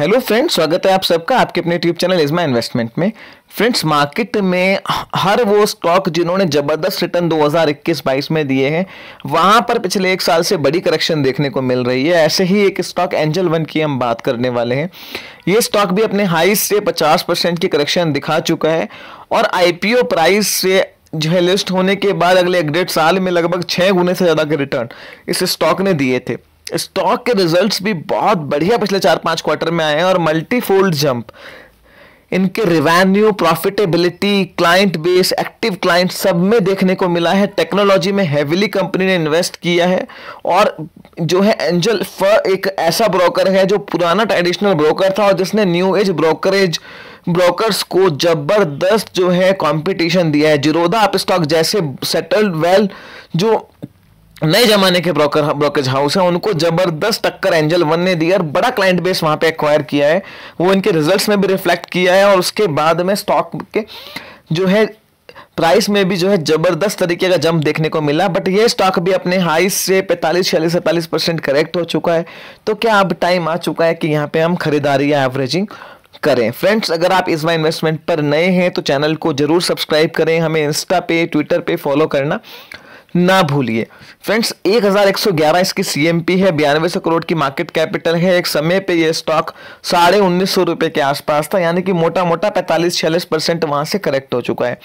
hello friends स्वागत है आप सबका आपके अपने यूट्यूब चैनल इजमा इन्वेस्टमेंट में फ्रेंड्स मार्केट में हर वो स्टॉक जिन्होंने ज़बरदस्त रिटर्न 2021-22 में दिए हैं वहां पर पिछले एक साल से बड़ी करेक्शन देखने को मिल रही है ऐसे ही एक स्टॉक एंजल वन की हम बात करने वाले हैं ये स्टॉक भी अपने हाई से पचास परसेंट की करेक्शन दिखा चुका है और आई प्राइस से जो है लिस्ट होने के बाद अगले एक डेढ़ साल में लगभग छः गुने से ज़्यादा के रिटर्न इस स्टॉक ने दिए थे स्टॉक के रिजल्ट्स भी बहुत बढ़िया पिछले चार पांच क्वार्टर में आए हैं और मल्टीफोल्ड जंप इनके revenue profitability client base active client सब में देखने को मिला है टेक्नोलॉजी में हैविली कंपनी ने इन्वेस्ट किया है और जो है एंजल फ एक ऐसा ब्रोकर है जो पुराना ट्रेडिशनल ब्रोकर था और जिसने न्यू एज ब्रोकरेज ब्रोकर्स को जबरदस्त जो है कंपटीशन दिया है जिरोदा आप स्टॉक जैसे सेटल्ड वेल जो नए जमाने के ब्रोकर ब्रोकरेज हाउस है उनको जबरदस्त टक्कर एंजल वन ने दिया बड़ा क्लाइंट बेस वहां पे एक्वायर किया है वो इनके रिजल्ट्स में भी रिफ्लेक्ट किया है और उसके बाद में स्टॉक के जो है प्राइस में भी जो है जबरदस्त तरीके का जंप देखने को मिला बट ये स्टॉक भी अपने हाई से 45 छियालीस सैंतालीस परसेंट करेक्ट हो चुका है तो क्या अब टाइम आ चुका है कि यहाँ पे हम खरीदारी या एवरेजिंग करें फ्रेंड्स अगर आप इस इन्वेस्टमेंट पर नए हैं तो चैनल को जरूर सब्सक्राइब करें हमें इंस्टा पे ट्विटर पे फॉलो करना ना भूलिए फ्रेंड्स 1111 इसकी सीएमपी है बयानवे सौ करोड़ की मार्केट कैपिटल है एक समय पे ये स्टॉक साढ़े उन्नीस सौ रुपए के आसपास था यानी कि मोटा मोटा पैंतालीस छियालीस परसेंट वहां से करेक्ट हो चुका है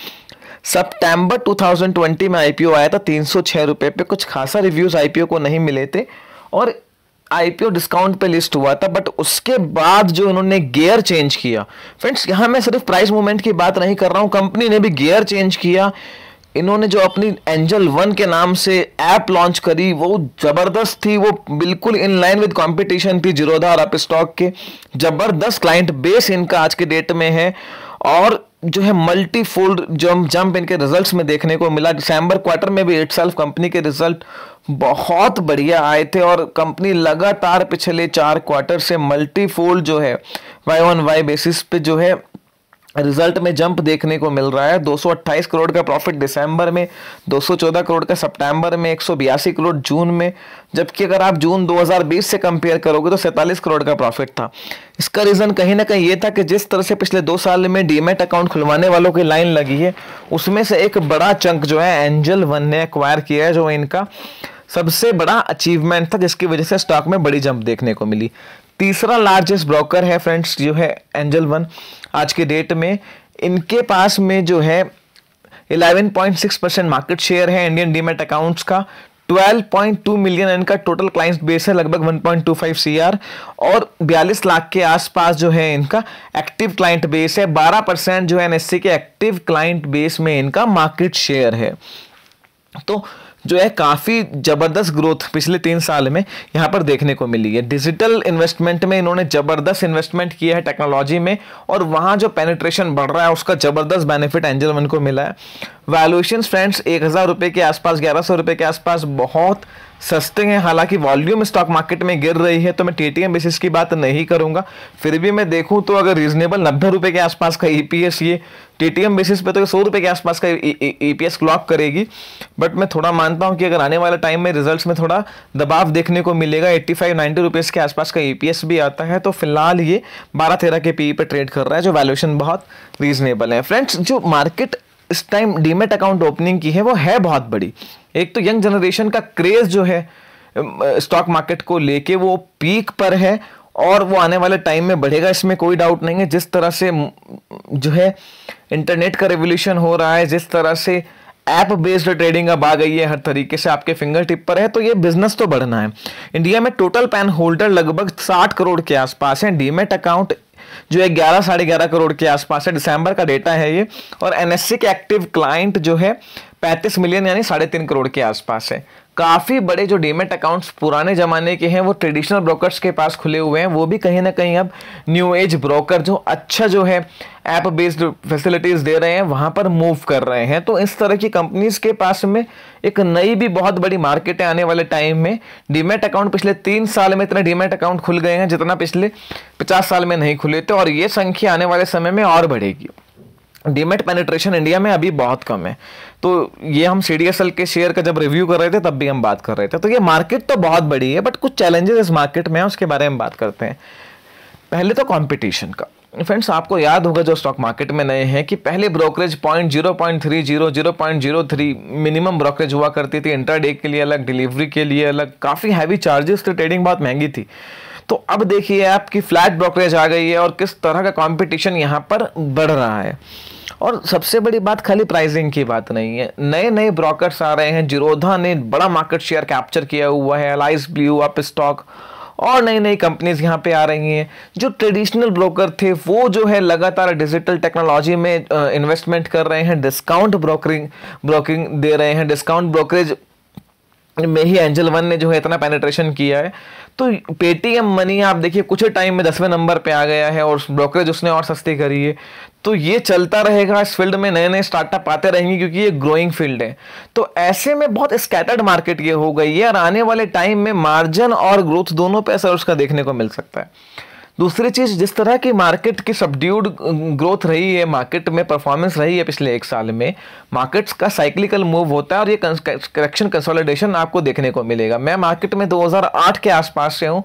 सितंबर 2020 में आईपीओ आया था तीन सौ रुपए पे कुछ खासा रिव्यूज़ आईपीओ को नहीं मिले थे और आईपीओ डिस्काउंट पे लिस्ट हुआ था बट उसके बाद जो इन्होंने गियर चेंज किया फ्रेंड्स यहां मैं सिर्फ प्राइस मूवमेंट की बात नहीं कर रहा हूँ कंपनी ने भी गियर चेंज किया इन्होंने जो अपनी एंजल वन के नाम से ऐप लॉन्च करी वो ज़बरदस्त थी वो बिल्कुल इन लाइन विद कंपटीशन थी जीरोधा और अपस्टॉक के ज़बरदस्त क्लाइंट बेस इनका आज के डेट में है और जो है मल्टी फोल्ड जो जंप इनके रिजल्ट्स में देखने को मिला दिसंबर क्वार्टर में भी इट कंपनी के रिजल्ट बहुत बढ़िया आए थे और कंपनी लगातार पिछले चार क्वार्टर से मल्टी फोल्ड जो है वाई ऑन वाई बेसिस पे जो है रिजल्ट में जंप देखने को मिल रहा है 228 करोड़ का प्रॉफिट दिसंबर में 214 करोड़ का सितंबर में एक करोड़ जून में जबकि अगर आप जून 2020 से कंपेयर करोगे तो सैंतालीस करोड़ का प्रॉफिट था इसका रीज़न कहीं ना कहीं ये था कि जिस तरह से पिछले दो साल में डीमेट अकाउंट खुलवाने वालों की लाइन लगी है उसमें से एक बड़ा चंक जो है एंजल वन ने एक्वायर किया है जो इनका सबसे बड़ा अचीवमेंट था जिसकी वजह से स्टॉक में बड़ी जंप देखने को मिली तीसरा लार्जेस्ट ब्रोकर है फ्रेंड्स जो है एंजल वन आज के डेट में इनके पास में जो है 11.6 परसेंट मार्केट शेयर है इंडियन डीमेट अकाउंट्स का 12.2 मिलियन इनका टोटल क्लाइंट बेस है लगभग 1.25 सीआर और 42 लाख के आसपास जो है इनका एक्टिव क्लाइंट बेस है 12 परसेंट जो है एनएससी e के एक्टिव क्लाइंट बेस में इनका मार्केट शेयर है तो जो है काफ़ी ज़बरदस्त ग्रोथ पिछले तीन साल में यहाँ पर देखने को मिली है डिजिटल इन्वेस्टमेंट में इन्होंने ज़बरदस्त इन्वेस्टमेंट किया है टेक्नोलॉजी में और वहाँ जो पेनिट्रेशन बढ़ रहा है उसका ज़बरदस्त बेनिफिट एंजल वन को मिला है वैल्यूशन फ्रेंड्स एक हज़ार रुपये के आसपास ग्यारह सौ रुपये के आसपास बहुत सस्ते हैं हालांकि वॉल्यूम स्टॉक मार्केट में गिर रही है तो मैं टीटीएम बेसिस की बात नहीं करूंगा फिर भी मैं देखूं तो अगर रीजनेबल नब्बे रुपए के आसपास का ईपीएस e ये टीटीएम बेसिस पे तो सौ रुपए के आसपास का ईपीएस e, क्लॉक e, करेगी बट मैं थोड़ा मानता हूं कि अगर आने वाले टाइम में रिजल्ट्स में थोड़ा दबाव देखने को मिलेगा एट्टी फाइव नाइन्टी रुपीज़ के आसपास का ईपीएस भी आता है तो फिलहाल ये बारह तेरह के पी पे ट्रेड कर रहा है जो वैल्यूशन बहुत रीजनेबल है फ्रेंड्स जो मार्केट इस टाइम डीमेट अकाउंट ओपनिंग की है वो है बहुत बड़ी एक तो यंग जनरेशन का क्रेज़ जो है स्टॉक मार्केट को लेके वो पीक पर है और वो आने वाले टाइम में बढ़ेगा इसमें कोई डाउट नहीं है जिस तरह से जो है इंटरनेट का रेवोल्यूशन हो रहा है जिस तरह से ऐप बेस्ड ट्रेडिंग अब आ गई है हर तरीके से आपके फिंगर टिप पर है तो ये बिजनेस तो बढ़ना है इंडिया में टोटल पैन होल्डर लगभग साठ करोड़ के आसपास हैं डीमेट अकाउंट जो है ग्यारह साढ़े ग्यारह करोड़ के आसपास है दिसंबर का डेटा है ये और एनएससी के एक्टिव क्लाइंट जो है पैंतीस मिलियन यानी साढ़े तीन करोड़ के आसपास है काफ़ी बड़े जो डीमेट अकाउंट्स पुराने ज़माने के हैं वो ट्रेडिशनल ब्रोकर्स के पास खुले हुए हैं वो भी कहीं ना कहीं अब न्यू एज ब्रोकर जो अच्छा जो है ऐप बेस्ड फैसिलिटीज़ दे रहे हैं वहां पर मूव कर रहे हैं तो इस तरह की कंपनीज़ के पास में एक नई भी बहुत बड़ी मार्केट है आने वाले टाइम में डीमेट अकाउंट पिछले तीन साल में इतने डीमेट अकाउंट खुल गए हैं जितना पिछले पचास साल में नहीं खुले थे और ये संख्या आने वाले समय में और बढ़ेगी डीमेट पेनिट्रेशन इंडिया में अभी बहुत कम है तो ये हम सी के शेयर का जब रिव्यू कर रहे थे तब भी हम बात कर रहे थे तो ये मार्केट तो बहुत बड़ी है बट कुछ चैलेंजेस इस मार्केट में है उसके बारे में बात करते हैं पहले तो कॉम्पिटिशन का फ्रेंड्स आपको याद होगा जो स्टॉक मार्केट में नए हैं कि पहले brokerage point zero point three zero zero point zero three minimum brokerage हुआ करती थी डे के लिए अलग डिलीवरी के लिए अलग काफ़ी हैवी चार्जेस थे ट्रेडिंग बहुत महंगी थी तो अब देखिए आपकी फ्लैट ब्रोकरेज आ गई है और किस तरह का कॉम्पिटिशन यहाँ पर बढ़ रहा है और सबसे बड़ी बात खाली प्राइसिंग की बात नहीं है नए नए ब्रोकर्स आ रहे हैं जिरोधा ने बड़ा मार्केट शेयर कैप्चर किया हुआ है अलाइस ब्लू अप स्टॉक और नई नई कंपनीज यहाँ पे आ रही हैं जो ट्रेडिशनल ब्रोकर थे वो जो है लगातार डिजिटल टेक्नोलॉजी में इन्वेस्टमेंट कर रहे हैं डिस्काउंट ब्रोकरिंग ब्रोकिंग दे रहे हैं डिस्काउंट ब्रोकरेज में ही एंजल वन ने जो है इतना पेनिट्रेशन किया है तो पेटीएम मनी आप देखिए कुछ ही टाइम में दसवें नंबर पे आ गया है और ब्रोकरेज उसने और सस्ती करी है तो ये चलता रहेगा इस फील्ड में नए नए स्टार्टअप आते रहेंगे क्योंकि ये ग्रोइंग फील्ड है तो ऐसे में बहुत स्कैटर्ड मार्केट ये हो गई है और आने वाले टाइम में मार्जिन और ग्रोथ दोनों पे असर उसका देखने को मिल सकता है दूसरी चीज़ जिस तरह की मार्केट की सबड्यूड ग्रोथ रही है मार्केट में परफॉर्मेंस रही है पिछले एक साल में मार्केट्स का साइक्लिकल मूव होता है और ये करेक्शन कंसोलिडेशन आपको देखने को मिलेगा मैं मार्केट में 2008 के आसपास से हूँ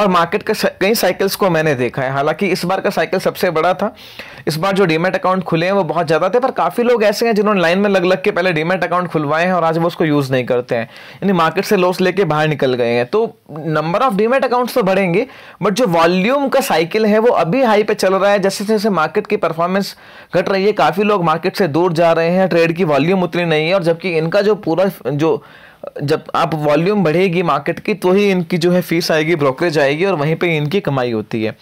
और मार्केट के कई साइकिल्स को मैंने देखा है हालांकि इस बार का साइकिल सबसे बड़ा था इस बार जो डीमेट अकाउंट खुले हैं वो बहुत ज़्यादा थे पर काफ़ी लोग ऐसे हैं जिन्होंने लाइन में लग लग के पहले डीमेट अकाउंट खुलवाए हैं और आज वो उसको यूज़ नहीं करते हैं यानी मार्केट से लॉस लेके बाहर निकल गए हैं तो नंबर ऑफ डीमेट अकाउंट्स तो बढ़ेंगे बट जो वॉल्यूम का साइकिल है वो अभी हाई पे चल रहा है जैसे जैसे मार्केट की परफॉर्मेंस घट रही है काफ़ी लोग मार्केट से दूर जा रहे हैं ट्रेड की वॉल्यूम उतनी नहीं है और जबकि इनका जो पूरा जो जब आप वॉल्यूम बढ़ेगी मार्केट की तो ही इनकी जो है फीस आएगी ब्रोकरेज आएगी और वहीं पर इनकी कमाई होती है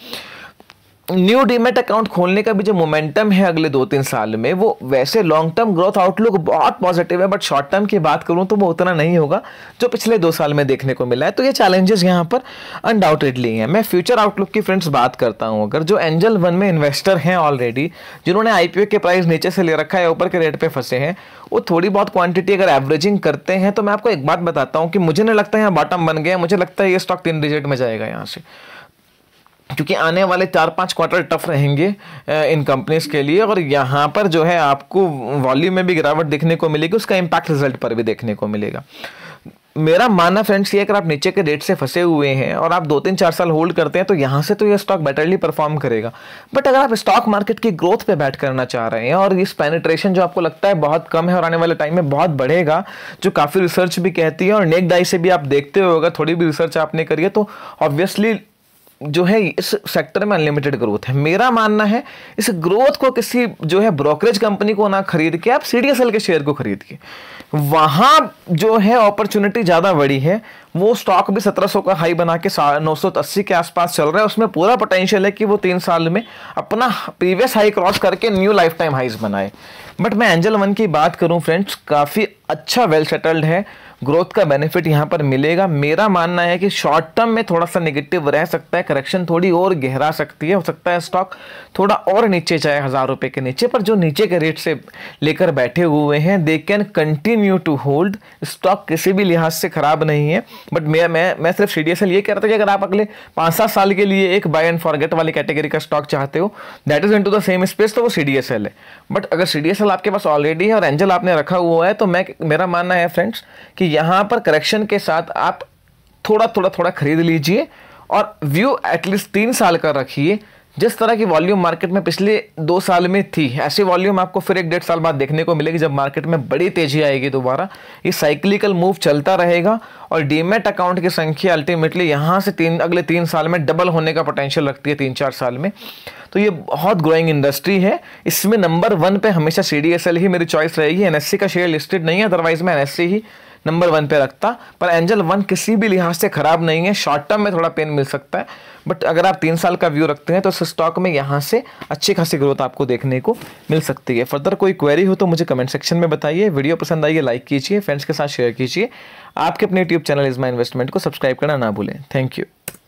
न्यू डीमेट अकाउंट खोलने का भी जो मोमेंटम है अगले दो तीन साल में वो वैसे लॉन्ग टर्म ग्रोथ आउटलुक बहुत पॉजिटिव है बट शॉर्ट टर्म की बात करूँ तो वो उतना नहीं होगा जो पिछले दो साल में देखने को मिला है तो ये चैलेंजेस यहाँ पर अनडाउटेडली हैं मैं फ्यूचर आउटलुक की फ्रेंड्स बात करता हूँ अगर जो एंजल वन में इन्वेस्टर हैं ऑलरेडी जिन्होंने आई के प्राइस नीचे से ले रखा है ऊपर के रेट पर फंसे हैं वो थोड़ी बहुत क्वांटिटी अगर एवरेजिंग करते हैं तो मैं आपको एक बात बताता हूँ कि मुझे नहीं लगता है बॉटम बन गया मुझे लगता है ये स्टॉक तीन डिजिट में जाएगा यहाँ से क्योंकि आने वाले चार पांच क्वार्टर टफ रहेंगे इन कंपनीज के लिए और यहाँ पर जो है आपको वॉल्यूम में भी गिरावट देखने को मिलेगी उसका इम्पैक्ट रिजल्ट पर भी देखने को मिलेगा मेरा मानना फ्रेंड्स ये अगर आप नीचे के रेट से फंसे हुए हैं और आप दो तीन चार साल होल्ड करते हैं तो यहाँ से तो ये स्टॉक बेटरली परफॉर्म करेगा बट अगर आप स्टॉक मार्केट की ग्रोथ पे बैट करना चाह रहे हैं और इस पेनिट्रेशन जो आपको लगता है बहुत कम है और आने वाले टाइम में बहुत बढ़ेगा जो काफ़ी रिसर्च भी कहती है और नेक डाई से भी आप देखते अगर थोड़ी भी रिसर्च आपने करी है तो ऑब्वियसली जो है इस सेक्टर में अनलिमिटेड ग्रोथ है मेरा मानना है इस ग्रोथ को किसी जो है ब्रोकरेज कंपनी को ना खरीद के आप सी के शेयर को खरीदिए वहां जो है अपॉर्चुनिटी ज़्यादा बड़ी है वो स्टॉक भी 1700 का हाई बना के नौ के आसपास चल रहा है उसमें पूरा पोटेंशियल है कि वो तीन साल में अपना प्रीवियस हाई क्रॉस करके न्यू लाइफ टाइम हाइज बनाए बट मैं एंजल वन की बात करूं फ्रेंड्स काफ़ी अच्छा वेल सेटल्ड है ग्रोथ का बेनिफिट यहां पर मिलेगा मेरा मानना है कि शॉर्ट टर्म में थोड़ा सा निगेटिव रह सकता है करेक्शन थोड़ी और गहरा सकती है हो सकता है स्टॉक थोड़ा और नीचे जाए हज़ार रुपए के नीचे पर जो नीचे के रेट से लेकर बैठे हुए हैं they can continue to hold stock किसी भी लिहाज से ख़राब नहीं है बट मैं मैं मैं सिर्फ सी डी एस एल ये कह रहा था कि अगर आप अगले पांच सात साल के लिए एक बाय एंड फॉरगेट वाली कैटेगरी का स्टॉक चाहते हो that is into the same space तो वो सी डी एस एल है बट अगर सी डी एस एल आपके पास ऑलरेडी है और एंजल आपने रखा हुआ है तो मैं मेरा मानना है फ्रेंड्स कि यहाँ पर करेक्शन के साथ आप थोड़ा थोड़ा थोड़ा खरीद लीजिए और व्यू एटलीस्ट तीन साल का रखिए जिस तरह की वॉल्यूम मार्केट में पिछले दो साल में थी ऐसी वॉल्यूम आपको फिर एक डेढ़ साल बाद देखने को मिलेगी जब मार्केट में बड़ी तेजी आएगी दोबारा ये साइक्लिकल मूव चलता रहेगा और डीमेट अकाउंट की संख्या अल्टीमेटली यहाँ से तीन अगले तीन साल में डबल होने का पोटेंशियल रखती है तीन चार साल में तो ये बहुत ग्रोइंग इंडस्ट्री है इसमें नंबर वन पर हमेशा सी ही मेरी चॉइस रहेगी एन का शेयर लिस्टेड नहीं है अदरवाइज में एन ही नंबर वन पे रखता पर एंजल वन किसी भी लिहाज से ख़राब नहीं है शॉर्ट टर्म में थोड़ा पेन मिल सकता है बट अगर आप तीन साल का व्यू रखते हैं तो स्टॉक में यहाँ से अच्छी खासी ग्रोथ आपको देखने को मिल सकती है फर्दर कोई क्वेरी हो तो मुझे कमेंट सेक्शन में बताइए वीडियो पसंद आइए लाइक कीजिए फ्रेंड्स के साथ शेयर कीजिए आपके अपने YouTube channel is my investment को सब्सक्राइब करना ना भूलें थैंक यू